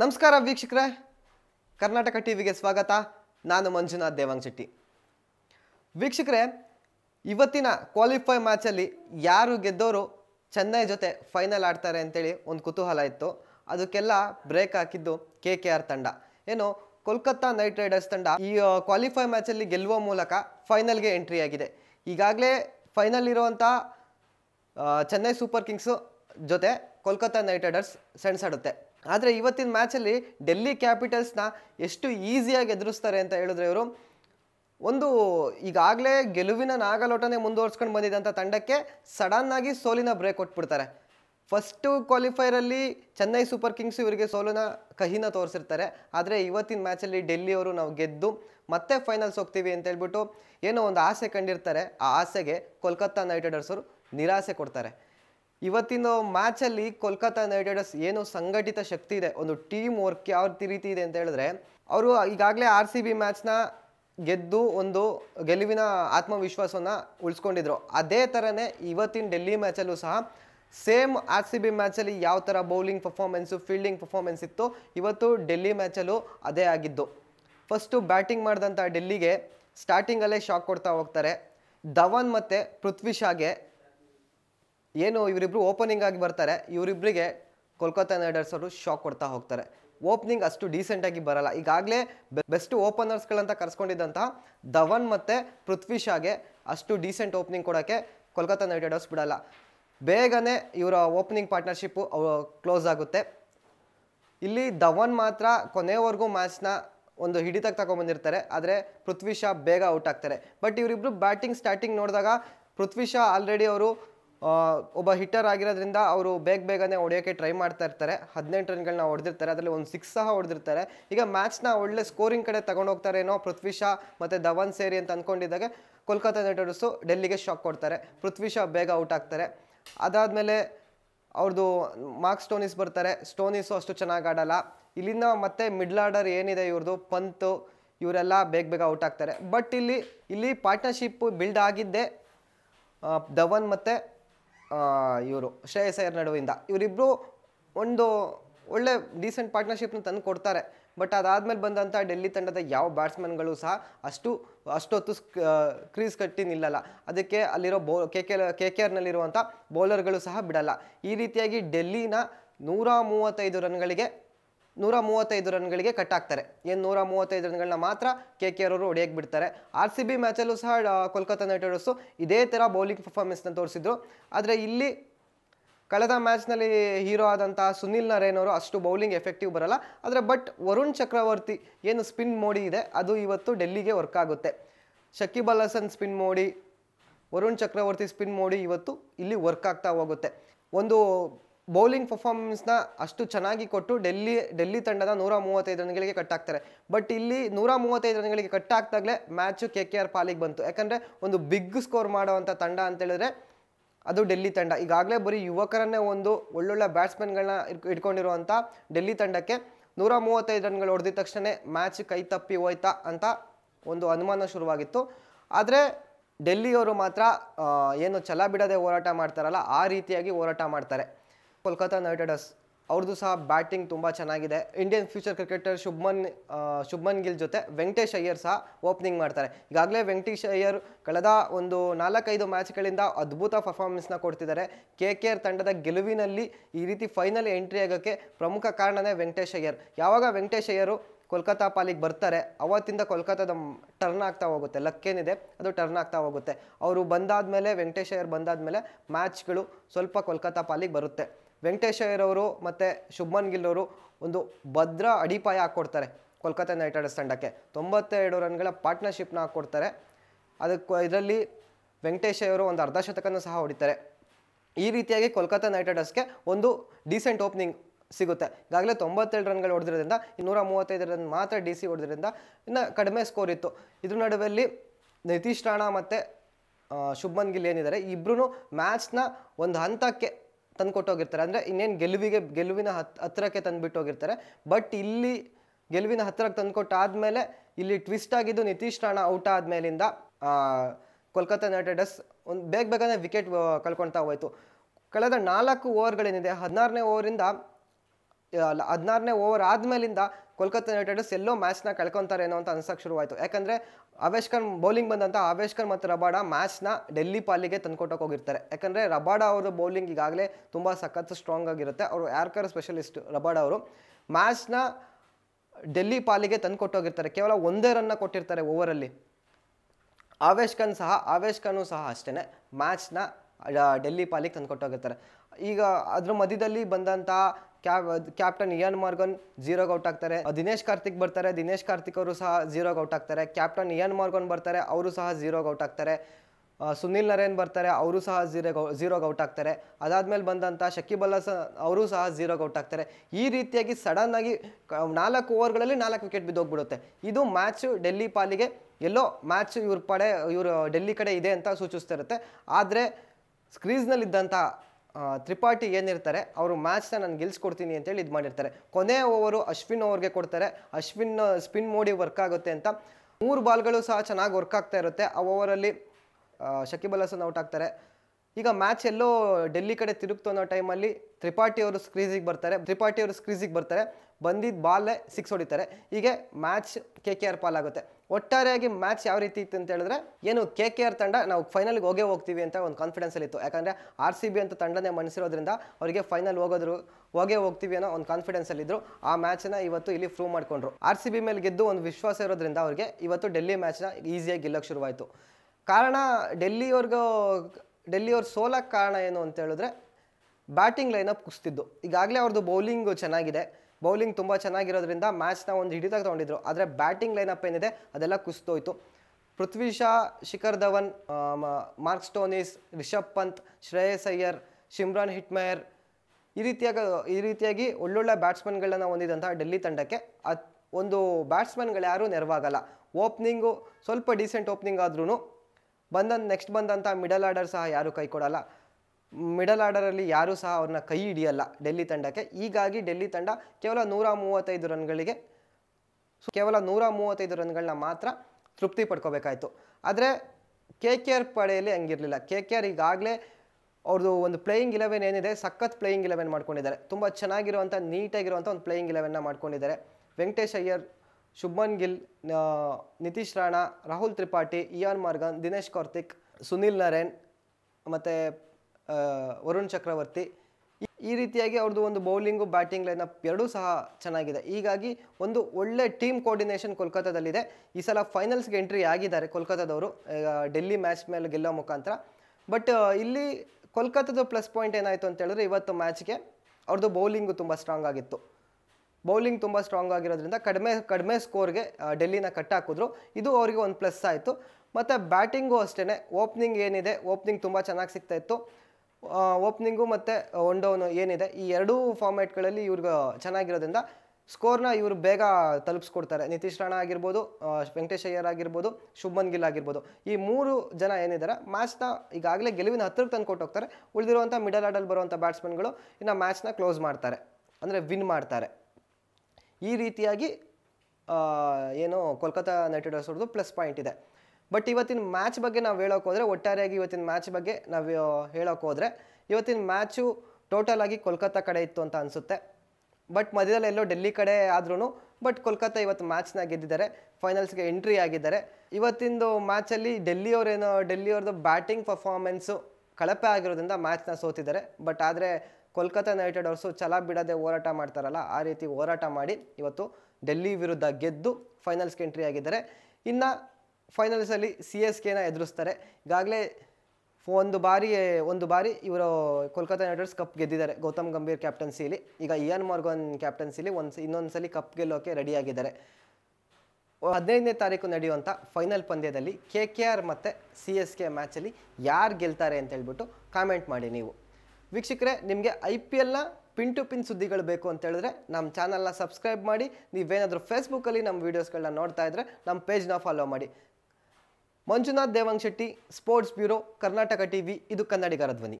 ನಮಸ್ಕಾರ ವೀಕ್ಷಕರೇ ಕರ್ನಾಟಕ ಟಿ ವಿಗೆ ಸ್ವಾಗತ ನಾನು ಮಂಜುನಾಥ್ ಶೆಟ್ಟಿ ವೀಕ್ಷಕರೇ ಇವತ್ತಿನ ಕ್ವಾಲಿಫೈ ಮ್ಯಾಚಲ್ಲಿ ಯಾರು ಗೆದ್ದವರು ಚೆನ್ನೈ ಜೊತೆ ಫೈನಲ್ ಆಡ್ತಾರೆ ಅಂತೇಳಿ ಒಂದು ಕುತೂಹಲ ಇತ್ತು ಅದಕ್ಕೆಲ್ಲ ಬ್ರೇಕ್ ಹಾಕಿದ್ದು ಕೆ ಕೆ ಆರ್ ತಂಡ ಏನು ಕೋಲ್ಕತ್ತಾ ನೈಟ್ ರೈಡರ್ಸ್ ತಂಡ ಈ ಕ್ವಾಲಿಫೈ ಮ್ಯಾಚಲ್ಲಿ ಗೆಲ್ಲುವ ಮೂಲಕ ಫೈನಲ್ಗೆ ಎಂಟ್ರಿ ಆಗಿದೆ ಈಗಾಗಲೇ ಫೈನಲ್ ಇರುವಂಥ ಚೆನ್ನೈ ಸೂಪರ್ ಕಿಂಗ್ಸು ಜೊತೆ ಕೋಲ್ಕತ್ತಾ ನೈಟ್ ರೈಡರ್ಸ್ ಸೆಣಸಾಡುತ್ತೆ ಆದರೆ ಇವತ್ತಿನ ಮ್ಯಾಚಲ್ಲಿ ಡೆಲ್ಲಿ ಕ್ಯಾಪಿಟಲ್ಸ್ನ ಎಷ್ಟು ಈಸಿಯಾಗಿ ಎದುರಿಸ್ತಾರೆ ಅಂತ ಹೇಳಿದ್ರೆ ಇವರು ಒಂದು ಈಗಾಗಲೇ ಗೆಲುವಿನ ನಾಗಲೋಟನೇ ಮುಂದುವರ್ಸ್ಕೊಂಡು ಬಂದಿದ್ದಂಥ ತಂಡಕ್ಕೆ ಸಡನ್ನಾಗಿ ಸೋಲಿನ ಬ್ರೇಕ್ ಕೊಟ್ಬಿಡ್ತಾರೆ ಫಸ್ಟು ಕ್ವಾಲಿಫೈರಲ್ಲಿ ಚೆನ್ನೈ ಸೂಪರ್ ಕಿಂಗ್ಸ್ ಇವರಿಗೆ ಸೋಲಿನ ಕಹಿನ ತೋರಿಸಿರ್ತಾರೆ ಆದರೆ ಇವತ್ತಿನ ಮ್ಯಾಚಲ್ಲಿ ಡೆಲ್ಲಿಯವರು ನಾವು ಗೆದ್ದು ಮತ್ತೆ ಫೈನಲ್ಸ್ ಹೋಗ್ತೀವಿ ಅಂತ ಹೇಳ್ಬಿಟ್ಟು ಏನೋ ಒಂದು ಆಸೆ ಕಂಡಿರ್ತಾರೆ ಆ ಆಸೆಗೆ ಕೋಲ್ಕತ್ತಾ ನೈಟ್ ಅವರು ನಿರಾಸೆ ಕೊಡ್ತಾರೆ ಇವತ್ತಿನ ಮ್ಯಾಚಲ್ಲಿ ಕೋಲ್ಕತಾ ನೈಟ್ ರೈಡರ್ಸ್ ಏನು ಸಂಘಟಿತ ಶಕ್ತಿ ಇದೆ ಒಂದು ಟೀಮ್ ವರ್ಕ್ ಯಾವ ರೀತಿ ಇದೆ ಅಂತ ಹೇಳಿದ್ರೆ ಅವರು ಈಗಾಗಲೇ ಆರ್ ಸಿ ಬಿ ಮ್ಯಾಚ್ನ ಗೆದ್ದು ಒಂದು ಗೆಲುವಿನ ಆತ್ಮವಿಶ್ವಾಸವನ್ನು ಉಳಿಸ್ಕೊಂಡಿದ್ರು ಅದೇ ಥರನೇ ಇವತ್ತಿನ ಡೆಲ್ಲಿ ಮ್ಯಾಚಲ್ಲೂ ಸಹ ಸೇಮ್ ಆರ್ ಸಿ ಬಿ ಮ್ಯಾಚಲ್ಲಿ ಯಾವ ಥರ ಬೌಲಿಂಗ್ ಪರ್ಫಾರ್ಮೆನ್ಸು ಫೀಲ್ಡಿಂಗ್ ಪರ್ಫಾರ್ಮೆನ್ಸ್ ಇತ್ತು ಇವತ್ತು ಡೆಲ್ಲಿ ಮ್ಯಾಚಲ್ಲೂ ಅದೇ ಆಗಿದ್ದು ಫಸ್ಟು ಬ್ಯಾಟಿಂಗ್ ಮಾಡಿದಂಥ ಡೆಲ್ಲಿಗೆ ಸ್ಟಾರ್ಟಿಂಗಲ್ಲೇ ಶಾಕ್ ಕೊಡ್ತಾ ಹೋಗ್ತಾರೆ ಧವನ್ ಮತ್ತು ಪೃಥ್ವಿ ಶಾಗೆ ಏನು ಇವರಿಬ್ರು ಓಪನಿಂಗ್ ಆಗಿ ಬರ್ತಾರೆ ಇವರಿಬ್ಬರಿಗೆ ಕೋಲ್ಕತ್ತಾ ನೈಟ್ ರೈಡರ್ಸ್ ಅವರು ಶಾಕ್ ಕೊಡ್ತಾ ಹೋಗ್ತಾರೆ ಓಪನಿಂಗ್ ಅಷ್ಟು ಡೀಸೆಂಟಾಗಿ ಬರಲ್ಲ ಈಗಾಗಲೇ ಬೆಸ್ಟ್ ಓಪನರ್ಸ್ಗಳಂತ ಕರ್ಸ್ಕೊಂಡಿದ್ದಂಥ ಧವನ್ ಮತ್ತು ಪೃಥ್ವಿ ಶಾಗೆ ಅಷ್ಟು ಡೀಸೆಂಟ್ ಓಪನಿಂಗ್ ಕೊಡೋಕ್ಕೆ ಕೋಲ್ಕತ್ತಾ ನೈಟ್ ರೈಡರ್ಸ್ ಬಿಡಲ್ಲ ಬೇಗನೆ ಇವರ ಓಪನಿಂಗ್ ಪಾರ್ಟ್ನರ್ಶಿಪ್ಪು ಕ್ಲೋಸ್ ಆಗುತ್ತೆ ಇಲ್ಲಿ ಧವನ್ ಮಾತ್ರ ಕೊನೆಯವರೆಗೂ ಮ್ಯಾಚ್ನ ಒಂದು ಹಿಡಿತಕ್ಕೆ ತಗೊಂಡ್ಬಂದಿರ್ತಾರೆ ಆದರೆ ಪೃಥ್ವಿ ಶಾ ಬೇಗ ಔಟ್ ಆಗ್ತಾರೆ ಬಟ್ ಇವರಿಬ್ರು ಬ್ಯಾಟಿಂಗ್ ಸ್ಟಾರ್ಟಿಂಗ್ ನೋಡಿದಾಗ ಪೃಥ್ವಿ ಶಾ ಆಲ್ರೆಡಿ ಅವರು ಒಬ್ಬ ಹಿಟ್ಟರ್ ಆಗಿರೋದ್ರಿಂದ ಅವರು ಬೇಗ ಬೇಗನೆ ಹೊಡೆಯೋಕ್ಕೆ ಟ್ರೈ ಮಾಡ್ತಾ ಇರ್ತಾರೆ ಹದಿನೆಂಟು ರನ್ಗಳನ್ನ ಹೊಡೆದಿರ್ತಾರೆ ಅದರಲ್ಲಿ ಒಂದು ಸಿಕ್ಸ್ ಸಹ ಹೊಡೆದಿರ್ತಾರೆ ಈಗ ಮ್ಯಾಚ್ನ ಒಳ್ಳೆ ಸ್ಕೋರಿಂಗ್ ಕಡೆ ಏನೋ ಪೃಥ್ವಿ ಶಾ ಮತ್ತು ಧವನ್ ಸೇರಿ ಅಂತ ಅಂದ್ಕೊಂಡಿದ್ದಾಗ ಕೋಲ್ಕತ್ತಾ ನೈಟ್ ರೈಡರ್ಸು ಡೆಲ್ಲಿಗೆ ಶಾಕ್ ಕೊಡ್ತಾರೆ ಪೃಥ್ವಿ ಶಾ ಬೇಗ ಔಟ್ ಆಗ್ತಾರೆ ಅದಾದಮೇಲೆ ಅವ್ರದ್ದು ಮಾರ್ಕ್ ಸ್ಟೋನೀಸ್ ಬರ್ತಾರೆ ಸ್ಟೋನೀಸು ಅಷ್ಟು ಚೆನ್ನಾಗಿ ಆಡಲ್ಲ ಇಲ್ಲಿಂದ ಮತ್ತೆ ಮಿಡ್ಲ್ ಆರ್ಡರ್ ಏನಿದೆ ಇವ್ರದ್ದು ಪಂತು ಇವರೆಲ್ಲ ಬೇಗ ಬೇಗ ಔಟ್ ಆಗ್ತಾರೆ ಬಟ್ ಇಲ್ಲಿ ಇಲ್ಲಿ ಪಾರ್ಟ್ನರ್ಶಿಪ್ ಬಿಲ್ಡ್ ಆಗಿದ್ದೆ ಧವನ್ ಮತ್ತು ಇವರು ಶ್ರೇಯಸ್ ಅಯ್ಯರ್ ನಡುವಿಂದ ಇವರಿಬ್ಬರು ಒಂದು ಒಳ್ಳೆ ಡೀಸೆಂಟ್ ಪಾರ್ಟ್ನರ್ಶಿಪ್ನ ತಂದು ಕೊಡ್ತಾರೆ ಬಟ್ ಅದಾದಮೇಲೆ ಬಂದಂಥ ಡೆಲ್ಲಿ ತಂಡದ ಯಾವ ಬ್ಯಾಟ್ಸ್ಮನ್ಗಳು ಸಹ ಅಷ್ಟು ಅಷ್ಟೊತ್ತು ಕ್ರೀಸ್ ಕಟ್ಟಿ ನಿಲ್ಲಲ್ಲ ಅದಕ್ಕೆ ಅಲ್ಲಿರೋ ಬೌ ಕೆ ಕೆ ಕೆ ಕೆ ಆರ್ನಲ್ಲಿರುವಂಥ ಬೌಲರ್ಗಳು ಸಹ ಬಿಡಲ್ಲ ಈ ರೀತಿಯಾಗಿ ಡೆಲ್ಲಿನ ನೂರ ಮೂವತ್ತೈದು ರನ್ಗಳಿಗೆ ನೂರ ಮೂವತ್ತೈದು ರನ್ಗಳಿಗೆ ಕಟ್ ಆಗ್ತಾರೆ ಏನು ನೂರ ಮೂವತ್ತೈದು ರನ್ಗಳನ್ನ ಮಾತ್ರ ಕೆ ಕೆ ಆರ್ ಅವರು ಹೊಡೆಯಕ್ಕೆ ಬಿಡ್ತಾರೆ ಆರ್ ಸಿ ಬಿ ಮ್ಯಾಚಲ್ಲೂ ಸಹ ಕೋಲ್ಕತ್ತಾ ನೈಟ್ ರೈಡರ್ಸು ಇದೇ ಥರ ಬೌಲಿಂಗ್ ಪರ್ಫಾರ್ಮೆನ್ಸ್ನ ತೋರಿಸಿದ್ರು ಆದರೆ ಇಲ್ಲಿ ಕಳೆದ ಮ್ಯಾಚ್ನಲ್ಲಿ ಹೀರೋ ಆದಂಥ ಸುನಿಲ್ ನರೇನ್ ಅವರು ಅಷ್ಟು ಬೌಲಿಂಗ್ ಎಫೆಕ್ಟಿವ್ ಬರಲ್ಲ ಆದರೆ ಬಟ್ ವರುಣ್ ಚಕ್ರವರ್ತಿ ಏನು ಸ್ಪಿನ್ ಮೋಡಿ ಇದೆ ಅದು ಇವತ್ತು ಡೆಲ್ಲಿಗೆ ವರ್ಕ್ ಆಗುತ್ತೆ ಶಕೀಬ್ ಅಲ್ ಹಸನ್ ಸ್ಪಿನ್ ಮೋಡಿ ವರುಣ್ ಚಕ್ರವರ್ತಿ ಸ್ಪಿನ್ ಮೋಡಿ ಇವತ್ತು ಇಲ್ಲಿ ವರ್ಕ್ ಆಗ್ತಾ ಹೋಗುತ್ತೆ ಒಂದು ಬೌಲಿಂಗ್ ಪರ್ಫಾರ್ಮೆನ್ಸ್ನ ಅಷ್ಟು ಚೆನ್ನಾಗಿ ಕೊಟ್ಟು ಡೆಲ್ಲಿ ಡೆಲ್ಲಿ ತಂಡದ ನೂರ ಮೂವತ್ತೈದು ರನ್ಗಳಿಗೆ ಆಗ್ತಾರೆ ಬಟ್ ಇಲ್ಲಿ ನೂರ ಮೂವತ್ತೈದು ರನ್ಗಳಿಗೆ ಕಟ್ಟಾಗ್ದಾಗಲೇ ಮ್ಯಾಚು ಕೆ ಕೆ ಆರ್ ಪಾಲಿಗೆ ಬಂತು ಯಾಕಂದರೆ ಒಂದು ಬಿಗ್ ಸ್ಕೋರ್ ಮಾಡೋವಂಥ ತಂಡ ಅಂತೇಳಿದ್ರೆ ಅದು ಡೆಲ್ಲಿ ತಂಡ ಈಗಾಗಲೇ ಬರೀ ಯುವಕರನ್ನೇ ಒಂದು ಒಳ್ಳೊಳ್ಳೆ ಬ್ಯಾಟ್ಸ್ಮನ್ಗಳನ್ನ ಇಟ್ಕೊಂಡಿರುವಂಥ ಡೆಲ್ಲಿ ತಂಡಕ್ಕೆ ನೂರ ಮೂವತ್ತೈದು ರನ್ಗಳು ಹೊಡೆದಿದ ತಕ್ಷಣ ಮ್ಯಾಚ್ ಕೈ ತಪ್ಪಿ ಹೋಯ್ತಾ ಅಂತ ಒಂದು ಅನುಮಾನ ಶುರುವಾಗಿತ್ತು ಆದರೆ ಡೆಲ್ಲಿಯವರು ಮಾತ್ರ ಏನು ಛಲ ಬಿಡದೆ ಹೋರಾಟ ಮಾಡ್ತಾರಲ್ಲ ಆ ರೀತಿಯಾಗಿ ಹೋರಾಟ ಮಾಡ್ತಾರೆ ಕೋಲ್ಕತ್ತಾ ನೈಟ್ ರೈಡರ್ಸ್ ಅವ್ರದ್ದು ಸಹ ಬ್ಯಾಟಿಂಗ್ ತುಂಬ ಚೆನ್ನಾಗಿದೆ Indian future cricketer Shubman Shubman Gill ಜೊತೆ ವೆಂಕಟೇಶ್ ಅಯ್ಯರ್ ಸಹ ಓಪನಿಂಗ್ ಮಾಡ್ತಾರೆ ಈಗಾಗಲೇ ವೆಂಕಟೇಶ್ ಅಯ್ಯರ್ ಕಳೆದ ಒಂದು ನಾಲ್ಕೈದು ಮ್ಯಾಚ್ಗಳಿಂದ ಅದ್ಭುತ ಪರ್ಫಾರ್ಮೆನ್ಸ್ನ ಕೊಡ್ತಿದ್ದಾರೆ ಕೆ ಕೆ ಆರ್ ತಂಡದ ಗೆಲುವಿನಲ್ಲಿ ಈ ರೀತಿ ಫೈನಲ್ ಎಂಟ್ರಿ ಆಗೋಕ್ಕೆ ಪ್ರಮುಖ ಕಾರಣನೇ ವೆಂಕಟೇಶ್ ಅಯ್ಯರ್ ಯಾವಾಗ ವೆಂಕಟೇಶ್ ಅಯ್ಯರು ಕೋಲ್ಕತಾ ಪಾಲಿಗೆ ಬರ್ತಾರೆ ಅವತ್ತಿಂದ ಕೋಲ್ಕತ್ತಾದ ಟರ್ನ್ ಆಗ್ತಾ ಹೋಗುತ್ತೆ ಏನಿದೆ ಅದು ಟರ್ನ್ ಆಗ್ತಾ ಹೋಗುತ್ತೆ ಅವರು ಬಂದಾದ ಮೇಲೆ ವೆಂಕಟೇಶ್ ಅಯ್ಯರ್ ಬಂದಾದ ಮೇಲೆ ಮ್ಯಾಚ್ಗಳು ಸ್ವಲ್ಪ ಕೋಲ್ಕತ್ತಾ ಪಾಲಿಗೆ ಬರುತ್ತೆ ವೆಂಕಟೇಶಯ್ಯರವರು ಅಯ್ಯರವರು ಮತ್ತು ಶುಭ್ಮನ್ ಗಿಲ್ ಅವರು ಒಂದು ಭದ್ರ ಅಡಿಪಾಯ ಹಾಕ್ಕೊಡ್ತಾರೆ ಕೋಲ್ಕತ್ತಾ ನೈಟ್ ರೈಡರ್ಸ್ ತಂಡಕ್ಕೆ ತೊಂಬತ್ತೆರಡು ರನ್ಗಳ ಪಾರ್ಟ್ನರ್ಶಿಪ್ನ ಹಾಕ್ಕೊಡ್ತಾರೆ ಅದಕ್ಕೆ ಇದರಲ್ಲಿ ವೆಂಕಟೇಶ್ ಒಂದು ಅರ್ಧ ಸಹ ಹೊಡಿತಾರೆ ಈ ರೀತಿಯಾಗಿ ಕೋಲ್ಕತ್ತಾ ನೈಟ್ ರೈಡರ್ಸ್ಗೆ ಒಂದು ಡೀಸೆಂಟ್ ಓಪನಿಂಗ್ ಸಿಗುತ್ತೆ ಈಗಾಗಲೇ ತೊಂಬತ್ತೆರಡು ರನ್ಗಳು ಹೊಡೆದಿರೋದ್ರಿಂದ ಇನ್ನೂರ ಮೂವತ್ತೈದು ರನ್ ಮಾತ್ರ ಡಿ ಸಿ ಹೊಡೆದ್ರಿಂದ ಇನ್ನು ಕಡಿಮೆ ಸ್ಕೋರ್ ಇತ್ತು ಇದ್ರ ನಡುವೆಯಲ್ಲಿ ನಿತೀಶ್ ರಾಣಾ ಮತ್ತು ಶುಭ್ಮನ್ ಗಿಲ್ ಏನಿದ್ದಾರೆ ಇಬ್ಬರೂ ಮ್ಯಾಚ್ನ ಒಂದು ಹಂತಕ್ಕೆ ತಂದುಕೊಟ್ಟೋಗಿರ್ತಾರೆ ಅಂದರೆ ಇನ್ನೇನು ಗೆಲುವಿಗೆ ಗೆಲುವಿನ ಹತ್ ಹತ್ತಿರಕ್ಕೆ ತಂದುಬಿಟ್ಟೋಗಿರ್ತಾರೆ ಹೋಗಿರ್ತಾರೆ ಬಟ್ ಇಲ್ಲಿ ಗೆಲುವಿನ ಹತ್ತಿರಕ್ಕೆ ತಂದುಕೊಟ್ಟಾದಮೇಲೆ ಇಲ್ಲಿ ಟ್ವಿಸ್ಟ್ ಆಗಿದ್ದು ನಿತೀಶ್ ರಾಣಾ ಔಟ್ ಆದಮೇಲಿಂದ ಕೋಲ್ಕತ್ತಾ ನೈಟ್ ರೈಡರ್ಸ್ ಒಂದು ಬೇಗ ಬೇಗನೆ ವಿಕೆಟ್ ಕಳ್ಕೊಳ್ತಾ ಹೋಯಿತು ಕಳೆದ ನಾಲ್ಕು ಓವರ್ಗಳೇನಿದೆ ಹದಿನಾರನೇ ಓವರಿಂದ ಹದಿನಾರನೇ ಓವರ್ ಆದಮೇಲಿಂದ ಕೋಲ್ಕತ್ತಾ ನೈಟ್ ರೈಡರ್ಸ್ ಎಲ್ಲೋ ಮ್ಯಾಚ್ನ ಕಳ್ಕೊತಾರೆ ಏನೋ ಅಂತ ಅನ್ಸೋಕ್ಕೆ ಶುರುವಾಯಿತು ಯಾಕಂದರೆ ಅವೇಶ್ ಬೌಲಿಂಗ್ ಬಂದಂಥ ಅವೇಶ್ಕರ್ ಮತ್ತು ರಬಾಡ ಮ್ಯಾಚ್ನ ಡೆಲ್ಲಿ ಪಾಲಿಗೆ ತಂದುಕೊಟ್ಟಕ್ಕೆ ಹೋಗಿರ್ತಾರೆ ಯಾಕಂದರೆ ರಬಾಡ ಅವರ ಬೌಲಿಂಗ್ ಈಗಾಗಲೇ ತುಂಬ ಸಖತ್ತು ಸ್ಟ್ರಾಂಗ್ ಆಗಿರುತ್ತೆ ಅವರು ಯಾರ್ಕರ್ ಸ್ಪೆಷಲಿಸ್ಟ್ ರಬಾಡ ಅವರು ಮ್ಯಾಚ್ನ ಡೆಲ್ಲಿ ಪಾಲಿಗೆ ತಂದುಕೊಟ್ಟೋಗಿರ್ತಾರೆ ಕೇವಲ ಒಂದೇ ರನ್ನ ಕೊಟ್ಟಿರ್ತಾರೆ ಓವರಲ್ಲಿ ಆವೇಶ್ ಖನ್ ಸಹ ಆವೇಶ್ ಖಾನು ಸಹ ಅಷ್ಟೇ ಮ್ಯಾಚ್ನ ಡೆಲ್ಲಿ ಪಾಲಿಗೆ ತಂದುಕೊಟ್ಟೋಗಿರ್ತಾರೆ ಈಗ ಅದ್ರ ಮಧ್ಯದಲ್ಲಿ ಬಂದಂತಹ ಕ್ಯಾಪ್ಟನ್ ಇಯನ್ ಮಾರ್ಗನ್ ಜೀರೋಗೆ ಔಟ್ ಆಗ್ತಾರೆ ದಿನೇಶ್ ಕಾರ್ತಿಕ್ ಬರ್ತಾರೆ ದಿನೇಶ್ ಕಾರ್ತಿಕ್ ಅವರು ಸಹ ಜೀರೋಗೆ ಔಟ್ ಆಗ್ತಾರೆ ಕ್ಯಾಪ್ಟನ್ ಇಯನ್ ಮಾರ್ಗನ್ ಬರ್ತಾರೆ ಅವರು ಸಹ ಜೀರೋಗೆ ಔಟ್ ಆಗ್ತಾರೆ ಸುನಿಲ್ ನರೇನ್ ಬರ್ತಾರೆ ಅವರು ಸಹ ಜೀರೋ ಜೀರೋಗೆ ಔಟ್ ಆಗ್ತಾರೆ ಅದಾದಮೇಲೆ ಬಂದಂಥ ಶಕೀಬ್ ಅಲ್ಲಾಸ್ ಅವರು ಸಹ ಜೀರೋಗೆ ಔಟ್ ಆಗ್ತಾರೆ ಈ ರೀತಿಯಾಗಿ ಸಡನ್ನಾಗಿ ನಾಲ್ಕು ಓವರ್ಗಳಲ್ಲಿ ನಾಲ್ಕು ವಿಕೆಟ್ ಬಿದ್ದೋಗ್ಬಿಡುತ್ತೆ ಇದು ಮ್ಯಾಚು ಡೆಲ್ಲಿ ಪಾಲಿಗೆ ಎಲ್ಲೋ ಮ್ಯಾಚ್ ಇವ್ರ ಪಡೆ ಇವರು ಡೆಲ್ಲಿ ಕಡೆ ಇದೆ ಅಂತ ಸೂಚಿಸ್ತಿರುತ್ತೆ ಆದರೆ ಸ್ಕ್ರೀಸ್ನಲ್ಲಿದ್ದಂಥ ತ್ರಿಪಾಠಿ ಏನಿರ್ತಾರೆ ಅವರು ಮ್ಯಾಚ್ನ ನಾನು ಗೆಲ್ಸ್ಕೊಡ್ತೀನಿ ಅಂತೇಳಿ ಇದು ಮಾಡಿರ್ತಾರೆ ಕೊನೆ ಓವರು ಅಶ್ವಿನ್ ಅವ್ರಿಗೆ ಕೊಡ್ತಾರೆ ಅಶ್ವಿನ್ ಸ್ಪಿನ್ ಮೋಡಿ ವರ್ಕ್ ಆಗುತ್ತೆ ಅಂತ ಮೂರು ಬಾಲ್ಗಳು ಸಹ ಚೆನ್ನಾಗಿ ವರ್ಕ್ ಆಗ್ತಾ ಇರುತ್ತೆ ಆ ಓವರಲ್ಲಿ ಶಕೀಬ್ ಹಸನ್ ಔಟ್ ಆಗ್ತಾರೆ ಈಗ ಮ್ಯಾಚ್ ಎಲ್ಲೋ ಡೆಲ್ಲಿ ಕಡೆ ತಿರುಗ್ತು ಅನ್ನೋ ಟೈಮಲ್ಲಿ ತ್ರಿಪಾಠಿ ಅವರು ಸ್ಕ್ರೀಸಿಗೆ ಬರ್ತಾರೆ ತ್ರಿಪಾಠಿ ಅವರು ಸ್ಕ್ರೀಸಿಗೆ ಬರ್ತಾರೆ ಬಂದಿದ್ದ ಬಾಲೇ ಸಿಕ್ಸ್ ಹೊಡಿತಾರೆ ಹೀಗೆ ಮ್ಯಾಚ್ ಕೆ ಕೆ ಆರ್ ಪಾಲಾಗುತ್ತೆ ಒಟ್ಟಾರೆಯಾಗಿ ಮ್ಯಾಚ್ ಯಾವ ರೀತಿ ಇತ್ತು ಅಂತ ಹೇಳಿದ್ರೆ ಏನು ಕೆ ಕೆ ಆರ್ ತಂಡ ನಾವು ಫೈನಲ್ಗೆ ಹೋಗೇ ಹೋಗ್ತೀವಿ ಅಂತ ಒಂದು ಕಾನ್ಫಿಡೆನ್ಸಲ್ಲಿ ಇತ್ತು ಯಾಕಂದರೆ ಆರ್ ಸಿ ಬಿ ಅಂತ ತಂಡನೇ ಮಣಿಸಿರೋದ್ರಿಂದ ಅವರಿಗೆ ಫೈನಲ್ ಹೋಗೋದ್ರು ಹೋಗೇ ಹೋಗ್ತೀವಿ ಅನ್ನೋ ಒಂದು ಕಾನ್ಫಿಡೆನ್ಸಲ್ಲಿ ಇದ್ದರು ಆ ಮ್ಯಾಚನ್ನ ಇವತ್ತು ಇಲ್ಲಿ ಪ್ರೂವ್ ಮಾಡಿಕೊಂಡ್ರು ಆರ್ ಸಿ ಬಿ ಮೇಲೆ ಗೆದ್ದು ಒಂದು ವಿಶ್ವಾಸ ಇರೋದ್ರಿಂದ ಅವರಿಗೆ ಇವತ್ತು ಡೆಲ್ಲಿ ಮ್ಯಾಚ್ನ ಈಸಿಯಾಗಿ ಗೆಲ್ಲೋಕ್ಕೆ ಶುರುವಾಯಿತು ಕಾರಣ ಡೆಲ್ಲಿಯವ್ರಿಗೂ ಡೆಲ್ಲಿ ಅವ್ರ ಸೋಲಕ್ಕೆ ಕಾರಣ ಏನು ಅಂತ ಹೇಳಿದ್ರೆ ಬ್ಯಾಟಿಂಗ್ ಲೈನಪ್ ಕುಸ್ತಿದ್ದು ಈಗಾಗಲೇ ಅವ್ರದ್ದು ಬೌಲಿಂಗು ಚೆನ್ನಾಗಿದೆ ಬೌಲಿಂಗ್ ತುಂಬ ಚೆನ್ನಾಗಿರೋದ್ರಿಂದ ಮ್ಯಾಚ್ನ ಒಂದು ಹಿಡಿದಾಗ ತೊಗೊಂಡಿದ್ರು ಆದರೆ ಬ್ಯಾಟಿಂಗ್ ಲೈನಪ್ ಏನಿದೆ ಅದೆಲ್ಲ ಕುಸ್ತೋಯ್ತು Prithvi Shaw Shikhar Dhawan Marcus Stoinis Rishabh Pant Shreyas Iyer Shimron Hetmyer ಈ ರೀತಿಯಾಗಿ ಈ ರೀತಿಯಾಗಿ ಒಳ್ಳೊಳ್ಳೆ ಬ್ಯಾಟ್ಸ್ಮನ್ಗಳನ್ನು ಹೊಂದಿದಂತಹ ಡೆಲ್ಲಿ ತಂಡಕ್ಕೆ ಒಂದು ಬ್ಯಾಟ್ಸ್ಮನ್ಗಳು ಯಾರೂ ನೆರವಾಗಲ್ಲ ಓಪ್ನಿಂಗು ಸ್ವಲ್ಪ ಡೀಸೆಂಟ್ ಓಪನಿಂಗ್ ಆದ್ರೂ ಬಂದಂತ ನೆಕ್ಸ್ಟ್ ಬಂದಂಥ ಮಿಡಲ್ ಆರ್ಡರ್ ಸಹ ಯಾರೂ ಕೈ ಕೊಡಲ್ಲ ಮಿಡಲ್ ಆರ್ಡರಲ್ಲಿ ಯಾರೂ ಸಹ ಅವ್ರನ್ನ ಕೈ ಹಿಡಿಯಲ್ಲ ಡೆಲ್ಲಿ ತಂಡಕ್ಕೆ ಹೀಗಾಗಿ ಡೆಲ್ಲಿ ತಂಡ ಕೇವಲ ನೂರ ಮೂವತ್ತೈದು ರನ್ಗಳಿಗೆ ಕೇವಲ ನೂರ ಮೂವತ್ತೈದು ರನ್ಗಳನ್ನ ಮಾತ್ರ ತೃಪ್ತಿ ಪಡ್ಕೋಬೇಕಾಯ್ತು ಆದರೆ ಕೆ ಕೆ ಆರ್ ಪಡೆಯಲ್ಲಿ ಹಂಗಿರಲಿಲ್ಲ ಕೆ ಕೆ ಆರ್ ಈಗಾಗಲೇ ಅವ್ರದ್ದು ಒಂದು ಪ್ಲೇಯಿಂಗ್ ಇಲೆವೆನ್ ಏನಿದೆ ಸಖತ್ ಪ್ಲೇಯಿಂಗ್ ಇಲೆವೆನ್ ಮಾಡ್ಕೊಂಡಿದ್ದಾರೆ ತುಂಬ ಚೆನ್ನಾಗಿರುವಂಥ ನೀಟಾಗಿರುವಂಥ ಒಂದು ಪ್ಲೇಯಿಂಗ್ ಇಲೆವೆನ್ನ ಮಾಡ್ಕೊಂಡಿದ್ದಾರೆ Venkatesh Iyer Shubman Gill Nitish Rana Rahul Tripathi Eoin Morgan Dinesh Karthik Sunil Narine ಮತ್ತು ವರುಣ್ ಚಕ್ರವರ್ತಿ ಈ ರೀತಿಯಾಗಿ ಅವ್ರದ್ದು ಒಂದು ಬೌಲಿಂಗು ಬ್ಯಾಟಿಂಗ್ ಲೈನಪ್ ಎರಡೂ ಸಹ ಚೆನ್ನಾಗಿದೆ ಹೀಗಾಗಿ ಒಂದು ಒಳ್ಳೆ ಟೀಮ್ ಕೋರ್ಡಿನೇಷನ್ ಕೋಲ್ಕತ್ತಾದಲ್ಲಿದೆ ಈ ಸಲ ಫೈನಲ್ಸ್ಗೆ ಎಂಟ್ರಿ ಆಗಿದ್ದಾರೆ ಕೋಲ್ಕತ್ತಾದವರು ಡೆಲ್ಲಿ ಮ್ಯಾಚ್ ಮೇಲೆ ಗೆಲ್ಲೋ ಮುಖಾಂತರ ಬಟ್ ಇಲ್ಲಿ ಕೋಲ್ಕತ್ತಾದ ಪ್ಲಸ್ ಪಾಯಿಂಟ್ ಏನಾಯಿತು ಅಂತ ಹೇಳಿದ್ರೆ ಇವತ್ತು ಮ್ಯಾಚ್ಗೆ ಅವ್ರದ್ದು ಬೌಲಿಂಗು ತುಂಬ ಸ್ಟ್ರಾಂಗ್ ಆಗಿತ್ತು ಬೌಲಿಂಗ್ ತುಂಬ ಸ್ಟ್ರಾಂಗ್ ಆಗಿರೋದ್ರಿಂದ ಕಡಿಮೆ ಕಡಿಮೆ ಸ್ಕೋರ್ಗೆ ಡೆಲ್ಲಿನ ಕಟ್ ಹಾಕಿದ್ರು ಇದು ಅವರಿಗೆ ಒಂದು ಪ್ಲಸ್ ಆಯಿತು ಮತ್ತು ಬ್ಯಾಟಿಂಗು ಅಷ್ಟೇ ಓಪ್ನಿಂಗ್ ಏನಿದೆ ಓಪನಿಂಗ್ ತುಂಬ ಚೆನ್ನಾಗಿ ಸಿಗ್ತಾ ಇತ್ತು ಓಪ್ನಿಂಗು ಮತ್ತು ಒನ್ ಡೌನು ಏನಿದೆ ಈ ಎರಡೂ ಫಾರ್ಮ್ಯಾಟ್ಗಳಲ್ಲಿ ಇವ್ರಿಗೆ ಚೆನ್ನಾಗಿರೋದ್ರಿಂದ ಸ್ಕೋರ್ನ ಇವರು ಬೇಗ ತಲುಪಿಸ್ಕೊಡ್ತಾರೆ ನಿತೀಶ್ ರಾಣಾ ಆಗಿರ್ಬೋದು ವೆಂಕಟೇಶ್ ಅಯ್ಯರ್ ಆಗಿರ್ಬೋದು ಶುಭನ್ ಗಿಲ್ ಆಗಿರ್ಬೋದು ಈ ಮೂರು ಜನ ಏನಿದ್ದಾರೆ ಮ್ಯಾಚ್ನ ಈಗಾಗಲೇ ಗೆಲುವಿನ ಹತ್ತಿರಕ್ಕೆ ತಂದು ಕೊಟ್ಟು ಹೋಗ್ತಾರೆ ಉಳಿದಿರುವಂಥ ಮಿಡಲ್ ಆರ್ಡಲ್ಲಿ ಬರುವಂಥ ಬ್ಯಾಟ್ಸ್ಮನ್ಗಳು ಇನ್ನು ಮ್ಯಾಚ್ನ ಕ್ಲೋಸ್ ಮಾಡ್ತಾರೆ ಅಂದರೆ ವಿನ್ ಮಾಡ್ತಾರೆ ಈ ರೀತಿಯಾಗಿ ಏನು ಕೋಲ್ಕತ್ತಾ ನೈಟ್ ರೈಡರ್ಸ್ ಅವ್ರದ್ದು ಪ್ಲಸ್ ಪಾಯಿಂಟ್ ಇದೆ ಬಟ್ ಇವತ್ತಿನ ಮ್ಯಾಚ್ ಬಗ್ಗೆ ನಾವು ಹೇಳೋಕೆ ಹೋದರೆ ಒಟ್ಟಾರೆಯಾಗಿ ಇವತ್ತಿನ ಮ್ಯಾಚ್ ಬಗ್ಗೆ ನಾವು ಹೇಳೋಕೆ ಹೋದರೆ ಇವತ್ತಿನ ಮ್ಯಾಚು ಟೋಟಲ್ ಆಗಿ ಕೋಲ್ಕತ್ತಾ ಕಡೆ ಇತ್ತು ಅಂತ ಅನಿಸುತ್ತೆ ಬಟ್ ಮಧ್ಯದಲ್ಲಿ ಎಲ್ಲೋ ಡೆಲ್ಲಿ ಕಡೆ ಆದ್ರೂ ಬಟ್ ಕೋಲ್ಕತ್ತಾ ಇವತ್ತು ಮ್ಯಾಚ್ನ ಗೆದ್ದಿದ್ದಾರೆ ಫೈನಲ್ಸ್ಗೆ ಎಂಟ್ರಿ ಆಗಿದ್ದಾರೆ ಇವತ್ತಿಂದು ಮ್ಯಾಚಲ್ಲಿ ಡೆಲ್ಲಿಯವ್ರೇನು ಡೆಲ್ಲಿಯವ್ರದ್ದು ಬ್ಯಾಟಿಂಗ್ ಪರ್ಫಾರ್ಮೆನ್ಸು ಕಳಪೆ ಆಗಿರೋದ್ರಿಂದ ಮ್ಯಾಚ್ನ ಸೋತಿದ್ದಾರೆ ಬಟ್ ಆದರೆ ಕೋಲ್ಕತಾ ನೈಟೆಡ್ ಅವರ್ಸು ಛಲ ಬಿಡದೆ ಹೋರಾಟ ಮಾಡ್ತಾರಲ್ಲ ಆ ರೀತಿ ಹೋರಾಟ ಮಾಡಿ ಇವತ್ತು ಡೆಲ್ಲಿ ವಿರುದ್ಧ ಗೆದ್ದು ಫೈನಲ್ಸ್ಗೆ ಎಂಟ್ರಿ ಆಗಿದ್ದಾರೆ ಇನ್ನು ಫೈನಲ್ಸಲ್ಲಿ ಸಿ ಎಸ್ ಕೆನ ಎದುರಿಸ್ತಾರೆ ಈಗಾಗಲೇ ಒಂದು ಬಾರಿ ಒಂದು ಬಾರಿ ಇವರು ಕೋಲ್ಕತಾ ನೈಟ್ ಕಪ್ ಗೆದ್ದಿದ್ದಾರೆ ಗೌತಮ್ ಗಂಭೀರ್ ಕ್ಯಾಪ್ಟನ್ಸಿಲಿ ಈಗ ಇಯಾನ್ ಮಾರ್ಗನ್ ಕ್ಯಾಪ್ಟನ್ಸಿಲಿ ಒಂದು ಇನ್ನೊಂದು ಸಲ ಕಪ್ ಗೆಲ್ಲೋಕೆ ರೆಡಿಯಾಗಿದ್ದಾರೆ ಹದಿನೈದನೇ ತಾರೀಕು ನಡೆಯುವಂಥ ಫೈನಲ್ ಪಂದ್ಯದಲ್ಲಿ ಕೆ ಕೆ ಆರ್ ಮತ್ತು ಸಿ ಎಸ್ ಕೆ ಮ್ಯಾಚಲ್ಲಿ ಯಾರು ಗೆಲ್ತಾರೆ ಅಂತ ಹೇಳ್ಬಿಟ್ಟು ಕಾಮೆಂಟ್ ಮಾಡಿ ನೀವು ವೀಕ್ಷಕರೇ ನಿಮಗೆ ಐ ಪಿ ಎಲ್ನ ಪಿನ್ ಟು ಪಿನ್ ಸುದ್ದಿಗಳು ಬೇಕು ಅಂತ ಹೇಳಿದ್ರೆ ನಮ್ಮ ಚಾನಲ್ನ ಸಬ್ಸ್ಕ್ರೈಬ್ ಮಾಡಿ ನೀವೇನಾದರೂ ಫೇಸ್ಬುಕ್ಕಲ್ಲಿ ನಮ್ಮ ವೀಡಿಯೋಸ್ಗಳನ್ನ ನೋಡ್ತಾ ಇದ್ದರೆ ನಮ್ಮ ಪೇಜ್ನ ಫಾಲೋ ಮಾಡಿ Manjunath Devang Shetty sports bureau Karnataka T V ಇದು ಕನ್ನಡಿಗರ ಧ್ವನಿ